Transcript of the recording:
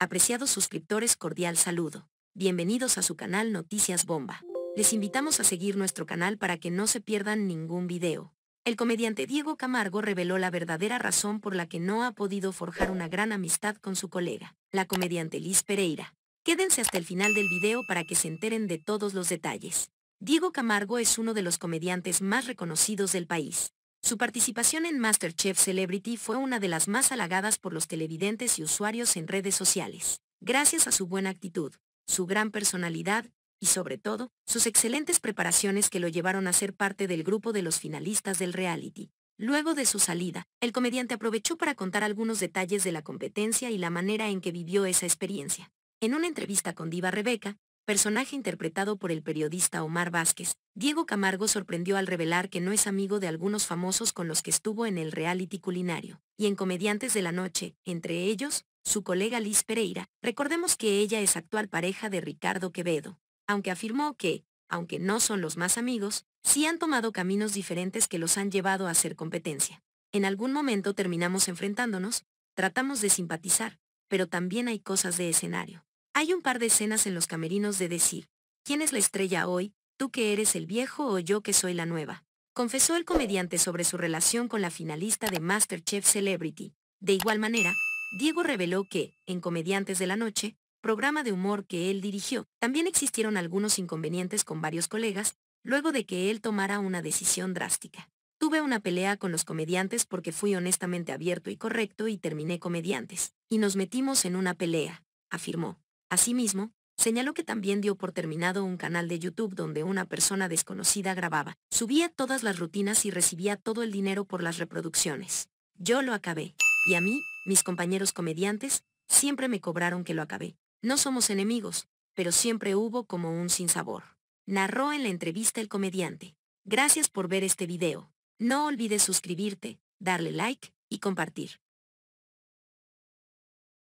Apreciados suscriptores, cordial saludo. Bienvenidos a su canal Noticias Bomba. Les invitamos a seguir nuestro canal para que no se pierdan ningún video. El comediante Diego Camargo reveló la verdadera razón por la que no ha podido forjar una gran amistad con su colega, la comediante Liz Pereira. Quédense hasta el final del video para que se enteren de todos los detalles. Diego Camargo es uno de los comediantes más reconocidos del país. Su participación en MasterChef Celebrity fue una de las más halagadas por los televidentes y usuarios en redes sociales, gracias a su buena actitud, su gran personalidad y sobre todo, sus excelentes preparaciones que lo llevaron a ser parte del grupo de los finalistas del reality. Luego de su salida, el comediante aprovechó para contar algunos detalles de la competencia y la manera en que vivió esa experiencia. En una entrevista con Diva Rebeca, personaje interpretado por el periodista Omar Vázquez, Diego Camargo sorprendió al revelar que no es amigo de algunos famosos con los que estuvo en el reality culinario, y en Comediantes de la Noche, entre ellos, su colega Liz Pereira, recordemos que ella es actual pareja de Ricardo Quevedo, aunque afirmó que, aunque no son los más amigos, sí han tomado caminos diferentes que los han llevado a ser competencia. En algún momento terminamos enfrentándonos, tratamos de simpatizar, pero también hay cosas de escenario. Hay un par de escenas en los camerinos de decir, ¿quién es la estrella hoy, tú que eres el viejo o yo que soy la nueva? Confesó el comediante sobre su relación con la finalista de MasterChef Celebrity. De igual manera, Diego reveló que, en Comediantes de la Noche, programa de humor que él dirigió, también existieron algunos inconvenientes con varios colegas, luego de que él tomara una decisión drástica. Tuve una pelea con los comediantes porque fui honestamente abierto y correcto y terminé comediantes, y nos metimos en una pelea, afirmó. Asimismo, señaló que también dio por terminado un canal de YouTube donde una persona desconocida grababa, subía todas las rutinas y recibía todo el dinero por las reproducciones. Yo lo acabé. Y a mí, mis compañeros comediantes, siempre me cobraron que lo acabé. No somos enemigos, pero siempre hubo como un sinsabor. Narró en la entrevista el comediante. Gracias por ver este video. No olvides suscribirte, darle like y compartir.